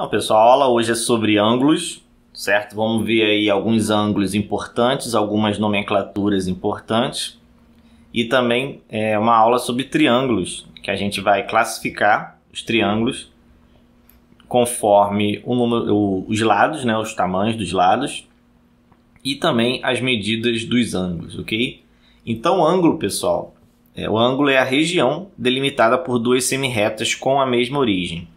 Então, pessoal, a aula hoje é sobre ângulos, certo? Vamos ver aí alguns ângulos importantes, algumas nomenclaturas importantes e também é, uma aula sobre triângulos, que a gente vai classificar os triângulos conforme o número, o, os lados, né, os tamanhos dos lados e também as medidas dos ângulos, ok? Então, ângulo, pessoal, é, o ângulo é a região delimitada por duas semirretas com a mesma origem.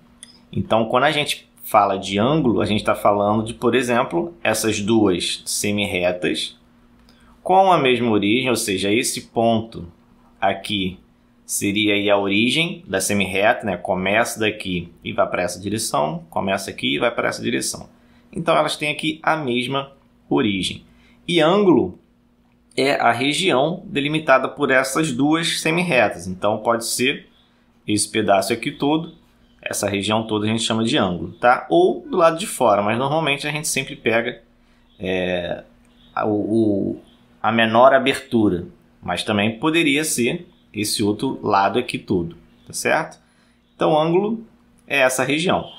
Então, quando a gente fala de ângulo, a gente está falando de, por exemplo, essas duas semirretas com a mesma origem, ou seja, esse ponto aqui seria a origem da semirreta, né? começa daqui e vai para essa direção, começa aqui e vai para essa direção. Então elas têm aqui a mesma origem. E ângulo é a região delimitada por essas duas semirretas. Então pode ser esse pedaço aqui todo essa região toda a gente chama de ângulo, tá? Ou do lado de fora, mas normalmente a gente sempre pega é, a, o, a menor abertura, mas também poderia ser esse outro lado aqui todo, tá certo? Então, ângulo é essa região.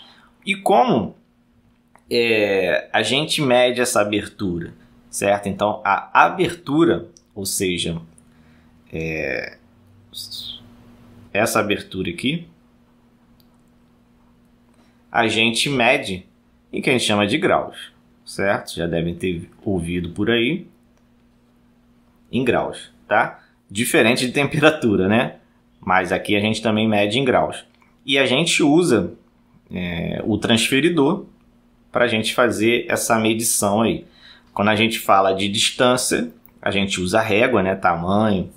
E como é, a gente mede essa abertura, certo? Então, a abertura, ou seja, é, essa abertura aqui, a gente mede e que a gente chama de graus, certo? Já devem ter ouvido por aí em graus, tá? Diferente de temperatura, né? Mas aqui a gente também mede em graus. E a gente usa é, o transferidor para a gente fazer essa medição aí. Quando a gente fala de distância, a gente usa régua, né? Tamanho.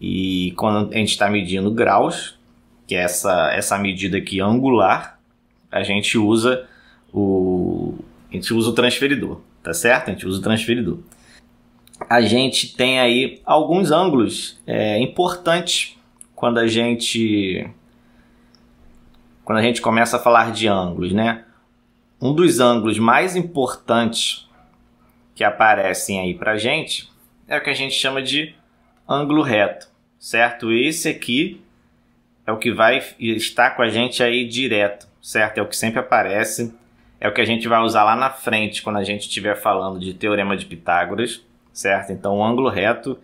E quando a gente está medindo graus, que é essa, essa medida aqui angular, a gente usa o a gente usa o transferidor, tá certo? A gente usa o transferidor. A gente tem aí alguns ângulos é, importantes quando a gente quando a gente começa a falar de ângulos, né? Um dos ângulos mais importantes que aparecem aí para gente é o que a gente chama de ângulo reto, certo? Esse aqui é o que vai estar com a gente aí direto, certo? É o que sempre aparece, é o que a gente vai usar lá na frente quando a gente estiver falando de teorema de Pitágoras, certo? Então, o ângulo reto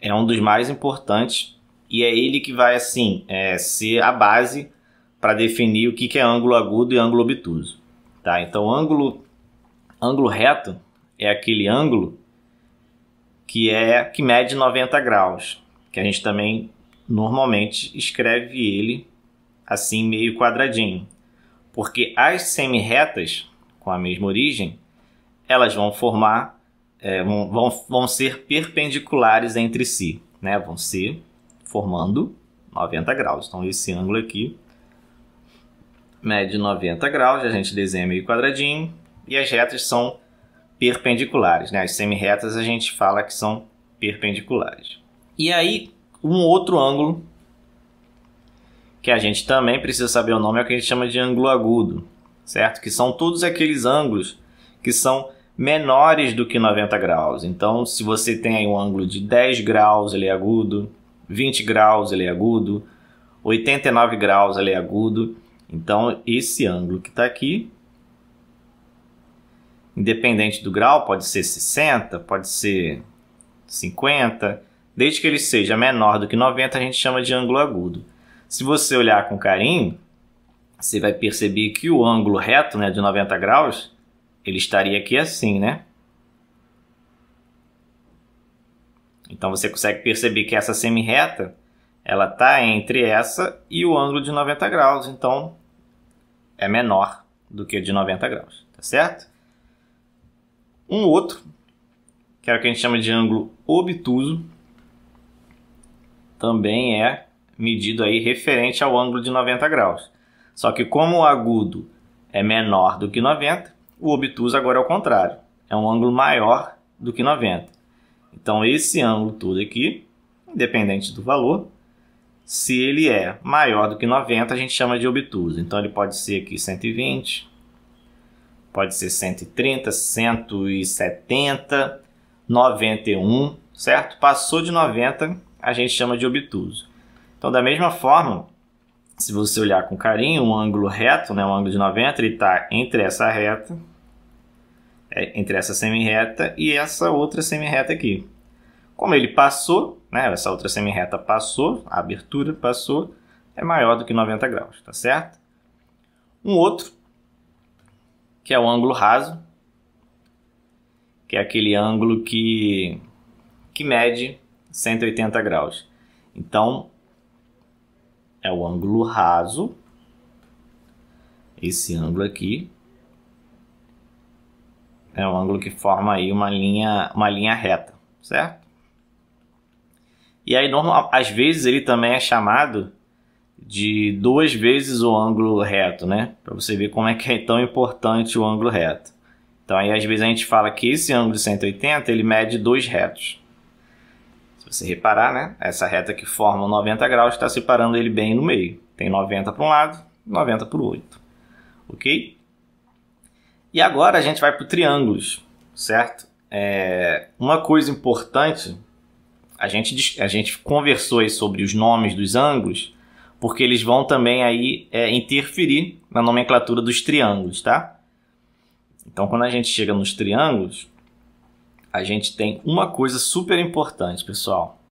é um dos mais importantes e é ele que vai, assim, é, ser a base para definir o que, que é ângulo agudo e ângulo obtuso, tá? Então, ângulo, ângulo reto é aquele ângulo que é que mede 90 graus, que a gente também normalmente escreve ele assim meio quadradinho, porque as semi-retas com a mesma origem elas vão formar é, vão, vão, vão ser perpendiculares entre si, né? Vão ser formando 90 graus. Então esse ângulo aqui mede 90 graus, a gente desenha meio quadradinho e as retas são perpendiculares, né? As semi-retas a gente fala que são perpendiculares. E aí um outro ângulo que a gente também precisa saber o nome, é o que a gente chama de ângulo agudo, certo? Que são todos aqueles ângulos que são menores do que 90 graus. Então, se você tem aí um ângulo de 10 graus, ele é agudo, 20 graus, ele é agudo, 89 graus, ele é agudo. Então, esse ângulo que está aqui, independente do grau, pode ser 60, pode ser 50, Desde que ele seja menor do que 90, a gente chama de ângulo agudo. Se você olhar com carinho, você vai perceber que o ângulo reto, né, de 90 graus, ele estaria aqui assim, né? Então você consegue perceber que essa semi-reta, ela está entre essa e o ângulo de 90 graus, então é menor do que o de 90 graus, tá certo? Um outro, que é o que a gente chama de ângulo obtuso, também é medido aí referente ao ângulo de 90 graus. Só que como o agudo é menor do que 90, o obtuso agora é o contrário, é um ângulo maior do que 90. Então esse ângulo todo aqui, independente do valor, se ele é maior do que 90, a gente chama de obtuso. Então ele pode ser aqui 120, pode ser 130, 170, 91, certo? Passou de 90, a gente chama de obtuso. Então, da mesma forma, se você olhar com carinho um ângulo reto, né, um ângulo de 90, ele está entre essa reta, é, entre essa semi-reta e essa outra semi-reta aqui. Como ele passou, né, essa outra semi-reta passou, a abertura passou, é maior do que 90 graus, tá certo? Um outro, que é o ângulo raso, que é aquele ângulo que, que mede 180 graus. Então, é o ângulo raso, esse ângulo aqui, é o ângulo que forma aí uma linha, uma linha reta, certo? E aí, normal, às vezes, ele também é chamado de duas vezes o ângulo reto, né? Para você ver como é que é tão importante o ângulo reto. Então, aí, às vezes, a gente fala que esse ângulo de 180, ele mede dois retos você reparar, né? Essa reta que forma 90 graus está separando ele bem no meio. Tem 90 para um lado, 90 para o outro. Ok? E agora a gente vai para triângulos, certo? É, uma coisa importante, a gente, a gente conversou aí sobre os nomes dos ângulos, porque eles vão também aí é, interferir na nomenclatura dos triângulos, tá? Então, quando a gente chega nos triângulos, a gente tem uma coisa super importante, pessoal.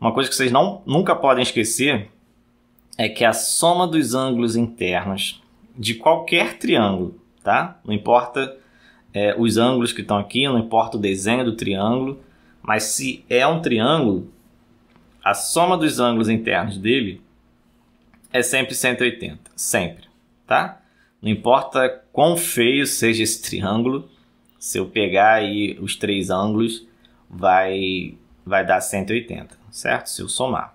Uma coisa que vocês não, nunca podem esquecer é que a soma dos ângulos internos de qualquer triângulo, tá? Não importa é, os ângulos que estão aqui, não importa o desenho do triângulo, mas se é um triângulo, a soma dos ângulos internos dele é sempre 180, sempre, tá? Não importa quão feio seja esse triângulo, se eu pegar aí os três ângulos, vai, vai dar 180, certo? Se eu somar.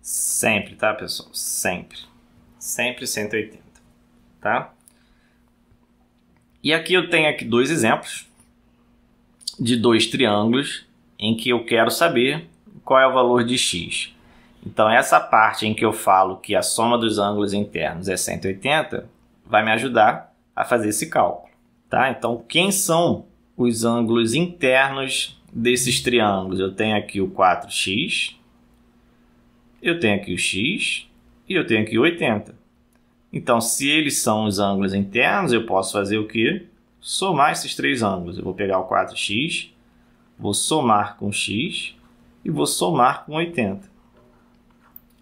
Sempre, tá, pessoal? Sempre. Sempre 180, tá? E aqui eu tenho aqui dois exemplos de dois triângulos em que eu quero saber qual é o valor de x. Então, essa parte em que eu falo que a soma dos ângulos internos é 180 vai me ajudar a fazer esse cálculo. Tá? Então, quem são os ângulos internos desses triângulos? Eu tenho aqui o 4x, eu tenho aqui o x e eu tenho aqui o 80. Então, se eles são os ângulos internos, eu posso fazer o quê? Somar esses três ângulos. Eu vou pegar o 4x, vou somar com x e vou somar com 80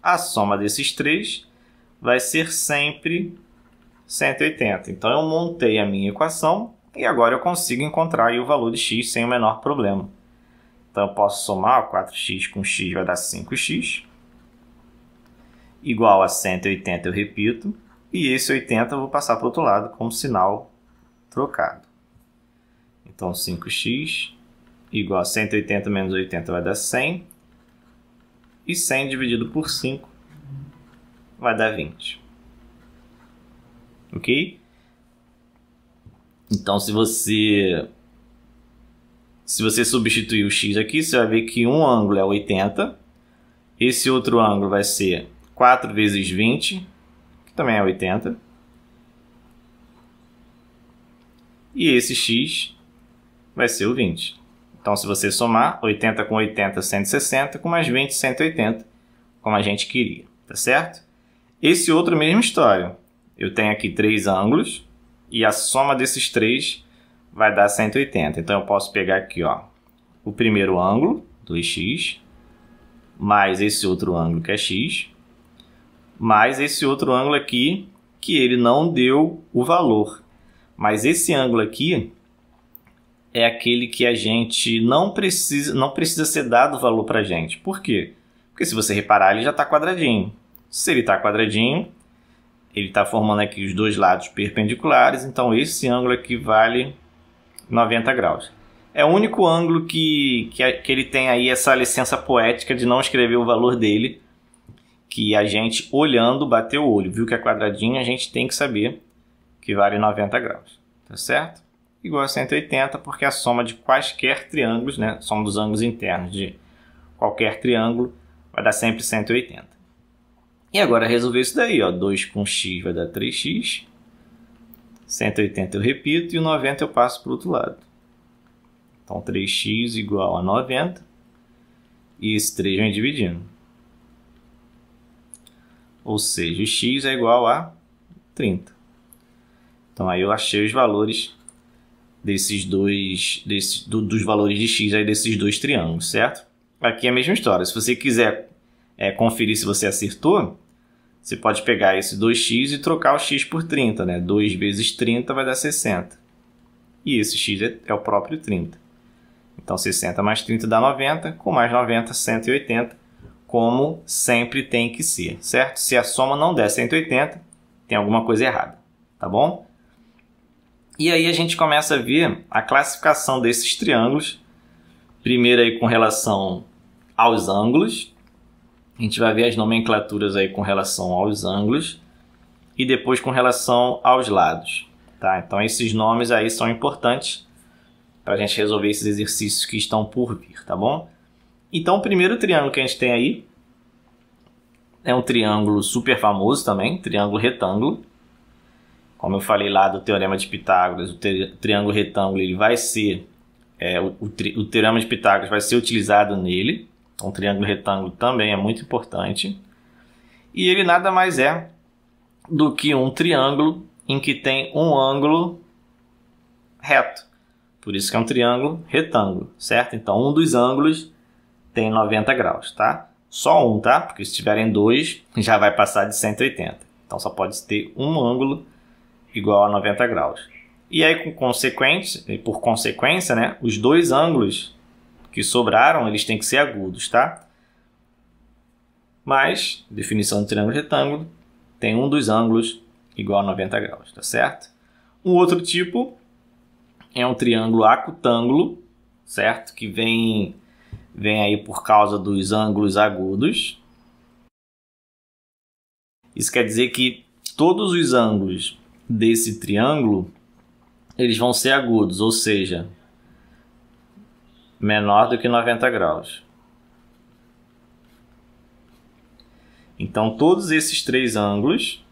a soma desses três vai ser sempre 180. Então eu montei a minha equação e agora eu consigo encontrar o valor de x sem o menor problema. Então eu posso somar 4x com x vai dar 5x, igual a 180 eu repito, e esse 80 eu vou passar para o outro lado com o sinal trocado. Então 5x igual a 180 menos 80 vai dar 100, e 100 dividido por 5 vai dar 20. Ok? Então, se você se você substituir o x aqui, você vai ver que um ângulo é 80. Esse outro ângulo vai ser 4 vezes 20, que também é 80. E esse x vai ser o 20. Então, se você somar 80 com 80, 160, com mais 20, 180, como a gente queria, tá certo? Esse outro mesmo a mesma história. Eu tenho aqui três ângulos e a soma desses três vai dar 180. Então, eu posso pegar aqui ó, o primeiro ângulo, 2x, mais esse outro ângulo que é x, mais esse outro ângulo aqui, que ele não deu o valor. Mas esse ângulo aqui, é aquele que a gente não precisa, não precisa ser dado valor para gente. Por quê? Porque se você reparar, ele já está quadradinho. Se ele está quadradinho, ele está formando aqui os dois lados perpendiculares, então esse ângulo aqui vale 90 graus. É o único ângulo que, que, que ele tem aí essa licença poética de não escrever o valor dele, que a gente olhando bateu o olho, viu que é quadradinho, a gente tem que saber que vale 90 graus, tá certo? igual a 180, porque é a soma de quaisquer triângulos, né, soma dos ângulos internos de qualquer triângulo, vai dar sempre 180. E agora resolver isso daí, ó, 2 com x vai dar 3x, 180 eu repito e o 90 eu passo para o outro lado. Então 3x igual a 90 e esse 3 vem dividindo. Ou seja, x é igual a 30. Então aí eu achei os valores desses dois desses, do, dos valores de x aí desses dois triângulos, certo? Aqui é a mesma história. Se você quiser é, conferir se você acertou, você pode pegar esse 2x e trocar o x por 30, né? 2 vezes 30 vai dar 60. E esse x é, é o próprio 30. Então 60 mais 30 dá 90, com mais 90, 180, como sempre tem que ser, certo? Se a soma não der 180, tem alguma coisa errada, tá bom? E aí a gente começa a ver a classificação desses triângulos. Primeiro aí com relação aos ângulos. A gente vai ver as nomenclaturas aí com relação aos ângulos e depois com relação aos lados, tá? Então esses nomes aí são importantes para a gente resolver esses exercícios que estão por vir, tá bom? Então o primeiro triângulo que a gente tem aí é um triângulo super famoso também, triângulo retângulo. Como eu falei lá do teorema de Pitágoras, o triângulo retângulo ele vai ser é, o, o, o, teorema de Pitágoras vai ser utilizado nele. Então, o triângulo retângulo também é muito importante. E ele nada mais é do que um triângulo em que tem um ângulo reto. Por isso que é um triângulo retângulo, certo? Então, um dos ângulos tem 90 graus, tá? Só um, tá? Porque se tiverem dois, já vai passar de 180. Então, só pode ter um ângulo igual a 90 graus. E aí, com consequência, por consequência, né, os dois ângulos que sobraram, eles têm que ser agudos, tá? Mas, definição de triângulo retângulo, tem um dos ângulos igual a 90 graus, tá certo? Um outro tipo é um triângulo acutângulo, certo? Que vem, vem aí por causa dos ângulos agudos. Isso quer dizer que todos os ângulos desse triângulo, eles vão ser agudos, ou seja, menor do que 90 graus. Então, todos esses três ângulos,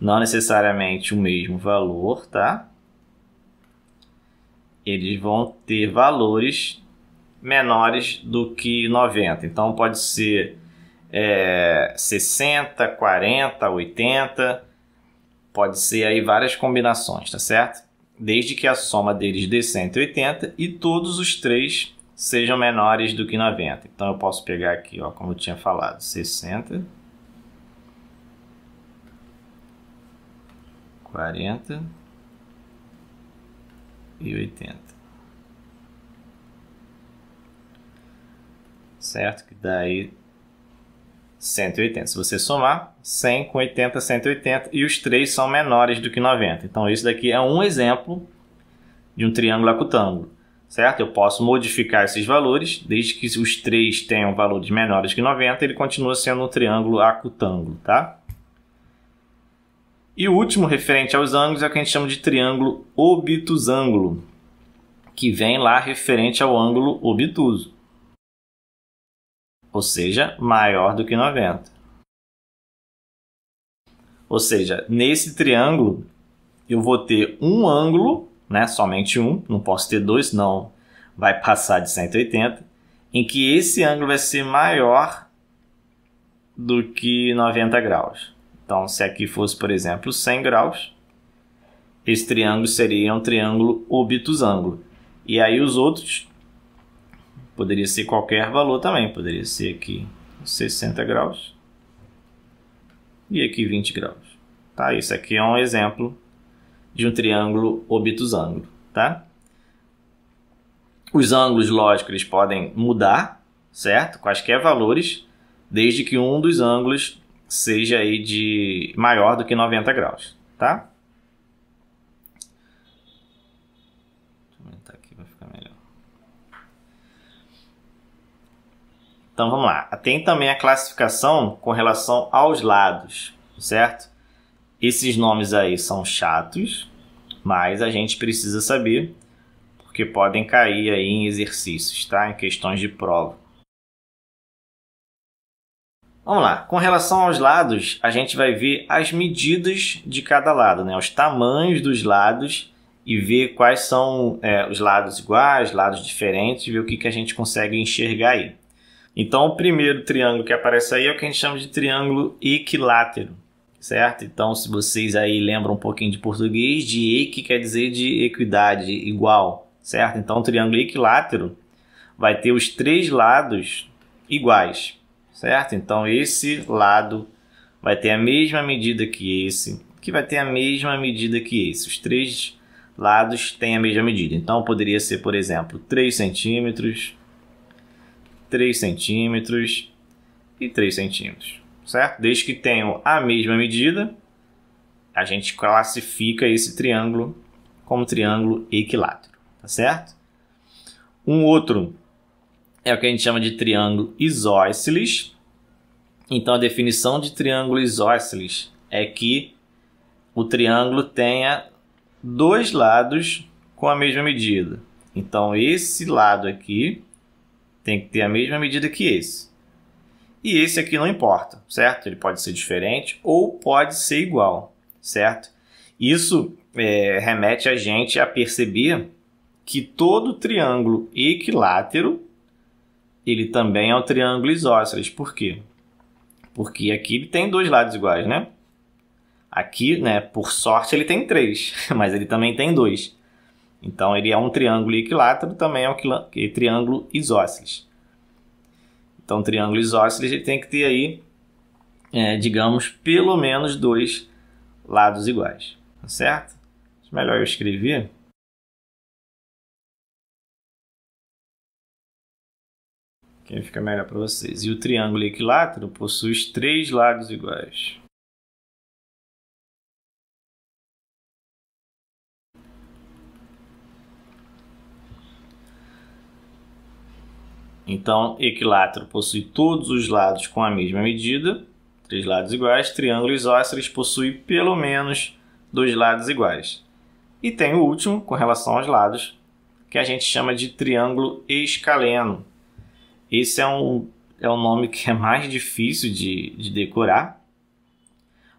não necessariamente o mesmo valor, tá? Eles vão ter valores menores do que 90. Então, pode ser é, 60, 40, 80 Pode ser aí várias combinações, tá certo? Desde que a soma deles dê 180 e todos os três sejam menores do que 90. Então eu posso pegar aqui, ó, como eu tinha falado, 60, 40 e 80. Certo? Que daí 180. Se você somar 100 com 80, 180 e os três são menores do que 90. Então isso daqui é um exemplo de um triângulo acutângulo, certo? Eu posso modificar esses valores, desde que os três tenham valores menores que 90, ele continua sendo um triângulo acutângulo, tá? E o último referente aos ângulos é o que a gente chama de triângulo obtusângulo, que vem lá referente ao ângulo obtuso ou seja, maior do que 90. Ou seja, nesse triângulo eu vou ter um ângulo, né, somente um, não posso ter dois, não, vai passar de 180, em que esse ângulo vai ser maior do que 90 graus. Então, se aqui fosse, por exemplo, 100 graus, esse triângulo seria um triângulo obtusângulo. E aí os outros Poderia ser qualquer valor também, poderia ser aqui 60 graus e aqui 20 graus. Tá? Isso aqui é um exemplo de um triângulo obtusângulo. Tá? Os ângulos, lógico, eles podem mudar, certo? Quaisquer valores, desde que um dos ângulos seja aí de maior do que 90 graus, tá? Então vamos lá. Tem também a classificação com relação aos lados, certo? Esses nomes aí são chatos, mas a gente precisa saber porque podem cair aí em exercícios, tá? Em questões de prova. Vamos lá. Com relação aos lados, a gente vai ver as medidas de cada lado, né? Os tamanhos dos lados e ver quais são é, os lados iguais, lados diferentes, ver o que, que a gente consegue enxergar aí. Então, o primeiro triângulo que aparece aí é o que a gente chama de triângulo equilátero, certo? Então, se vocês aí lembram um pouquinho de português, de equi quer dizer de equidade, igual, certo? Então, o triângulo equilátero vai ter os três lados iguais, certo? Então, esse lado vai ter a mesma medida que esse, que vai ter a mesma medida que esse. Os três lados têm a mesma medida. Então, poderia ser, por exemplo, 3 centímetros, 3 centímetros e 3 centímetros, certo? Desde que tenham a mesma medida, a gente classifica esse triângulo como triângulo equilátero, tá certo? Um outro é o que a gente chama de triângulo isósceles. Então, a definição de triângulo isósceles é que o triângulo tenha dois lados com a mesma medida. Então, esse lado aqui tem que ter a mesma medida que esse. E esse aqui não importa, certo? Ele pode ser diferente ou pode ser igual, certo? Isso é, remete a gente a perceber que todo triângulo equilátero ele também é um triângulo isósceles. Por quê? Porque aqui ele tem dois lados iguais, né? Aqui, né, por sorte, ele tem três, mas ele também tem dois. Então ele é um triângulo equilátero, também é um é triângulo isósceles. Então triângulo isósceles ele tem que ter aí, é, digamos, pelo menos dois lados iguais, tá certo? Melhor eu escrever. Aqui fica melhor para vocês. E o triângulo equilátero possui três lados iguais. Então, equilátero possui todos os lados com a mesma medida, três lados iguais. Triângulo isósceles possui pelo menos dois lados iguais. E tem o último, com relação aos lados, que a gente chama de triângulo escaleno. Esse é um, é um nome que é mais difícil de, de decorar,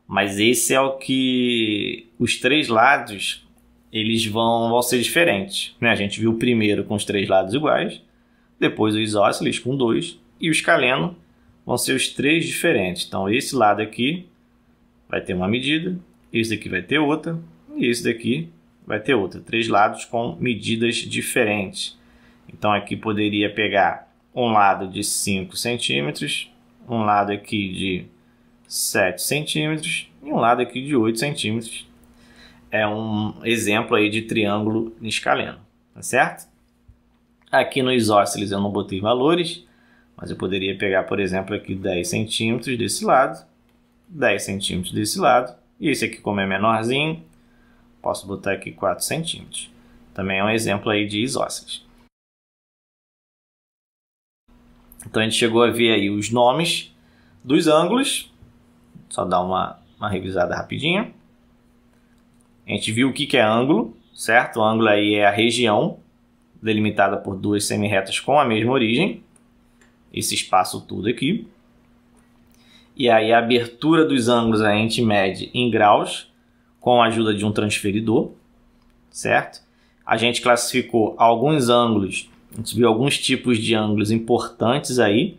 mas esse é o que os três lados eles vão, vão ser diferentes. Né? A gente viu o primeiro com os três lados iguais, depois o isósceles com 2 e o escaleno vão ser os três diferentes. Então esse lado aqui vai ter uma medida, esse daqui vai ter outra e esse daqui vai ter outra. Três lados com medidas diferentes. Então aqui poderia pegar um lado de 5 centímetros, um lado aqui de 7 centímetros e um lado aqui de 8 centímetros. É um exemplo aí de triângulo escaleno, tá certo? Aqui no isósceles eu não botei valores, mas eu poderia pegar, por exemplo, aqui 10 centímetros desse lado, 10 centímetros desse lado, e esse aqui como é menorzinho, posso botar aqui 4 centímetros. Também é um exemplo aí de isósceles. Então a gente chegou a ver aí os nomes dos ângulos, só dar uma, uma revisada rapidinha. A gente viu o que, que é ângulo, certo? O ângulo aí é a região delimitada por duas semi-retas com a mesma origem, esse espaço tudo aqui. E aí a abertura dos ângulos a gente mede em graus com a ajuda de um transferidor, certo? A gente classificou alguns ângulos, a gente viu alguns tipos de ângulos importantes aí.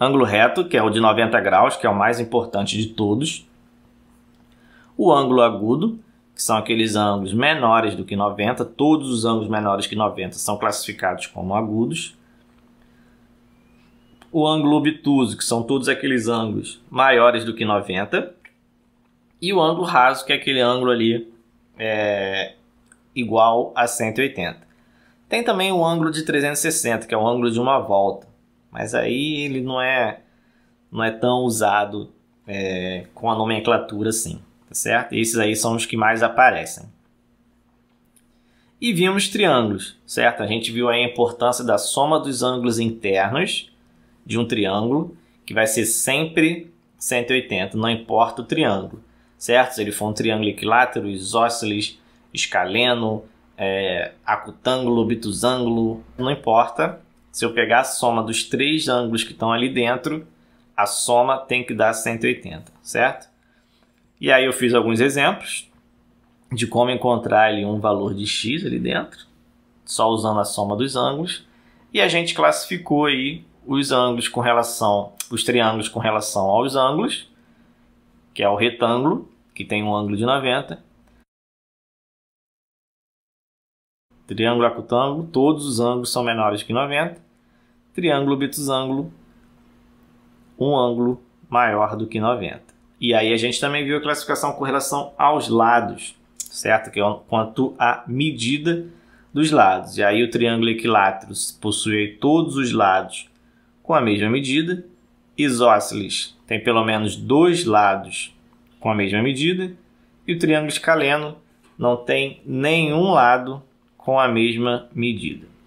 Ângulo reto, que é o de 90 graus, que é o mais importante de todos. O ângulo agudo, que são aqueles ângulos menores do que 90. Todos os ângulos menores que 90 são classificados como agudos. O ângulo obtuso, que são todos aqueles ângulos maiores do que 90. E o ângulo raso, que é aquele ângulo ali é, igual a 180. Tem também o ângulo de 360, que é o ângulo de uma volta. Mas aí ele não é, não é tão usado é, com a nomenclatura assim certo? Esses aí são os que mais aparecem. E vimos triângulos, certo? A gente viu aí a importância da soma dos ângulos internos de um triângulo, que vai ser sempre 180, não importa o triângulo, certo? Se ele for um triângulo equilátero, isósceles, escaleno, é, acutângulo, obtusângulo, não importa. Se eu pegar a soma dos três ângulos que estão ali dentro, a soma tem que dar 180, certo? E aí eu fiz alguns exemplos de como encontrar ali um valor de x ali dentro, só usando a soma dos ângulos, e a gente classificou aí os ângulos com relação, os triângulos com relação aos ângulos, que é o retângulo, que tem um ângulo de 90, triângulo acutângulo, todos os ângulos são menores que 90, triângulo bitosângulo, um ângulo maior do que 90. E aí a gente também viu a classificação com relação aos lados, certo? Que é quanto à medida dos lados. E aí o triângulo equilátero possui todos os lados com a mesma medida. Isósceles tem pelo menos dois lados com a mesma medida. E o triângulo escaleno não tem nenhum lado com a mesma medida.